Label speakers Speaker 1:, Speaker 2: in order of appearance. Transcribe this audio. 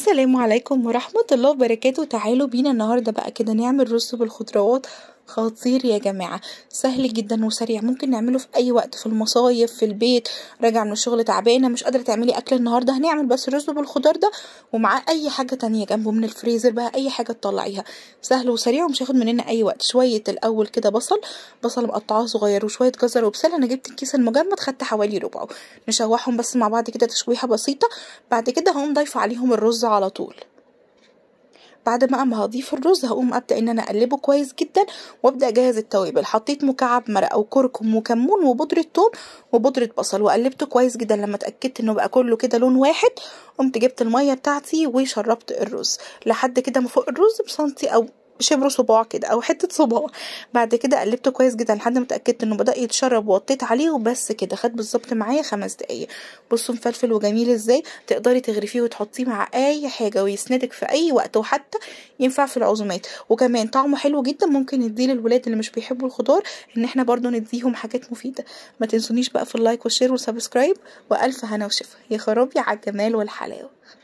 Speaker 1: السلام عليكم ورحمة الله وبركاته تعالوا بينا النهاردة بقى كده نعمل رز بالخضروات خطير يا جماعة سهل جدا وسريع ممكن نعمله في أي وقت في المصايف في البيت راجع من الشغل تعبانة مش قادرة تعملي أكل النهاردة هنعمل بس رز بالخضار ده ومعاه أي حاجة تانية جنبه من الفريزر بقى أي حاجة تطلعيها سهل وسريع ومش هياخد مننا أي وقت شوية الأول كده بصل بصل مقطعاه صغير وشوية جزر وبسلة أنا جبت الكيس المجمد خدت حوالي ربعه نشوحهم بس مع بعض كده تشويحة بسيطة بعد كده هقوم ضايفة عليهم الرز على طول بعد ما اما هضيف الرز هقوم ابدا ان انا اقلبه كويس جدا وابدا اجهز التوابل حطيت مكعب مرق او كركم وكمون وبودره ثوم وبودره بصل وقلبته كويس جدا لما اتاكدت انه بقى كله كده لون واحد قمت جبت الميه بتاعتي وشربت الرز لحد كده ما فوق الرز بسنتي او شبر صباع كده او حته صباع بعد كده قلبته كويس جدا لحد ما اتاكدت انه بدا يتشرب ووطيت عليه وبس كده خد بالظبط معايا خمس دقايق بصوا مفلفل وجميل ازاي تقدري تغرفيه وتحطيه مع اي حاجه ويسندك في اي وقت وحتى ينفع في العزومات وكمان طعمه حلو جدا ممكن نديه للولاد اللي مش بيحبوا الخضار ان احنا برضو نديهم حاجات مفيده ما تنسونيش بقى في اللايك والشير والسبسكرايب والف هنا وشفا يا خرابي على الجمال والحلاوه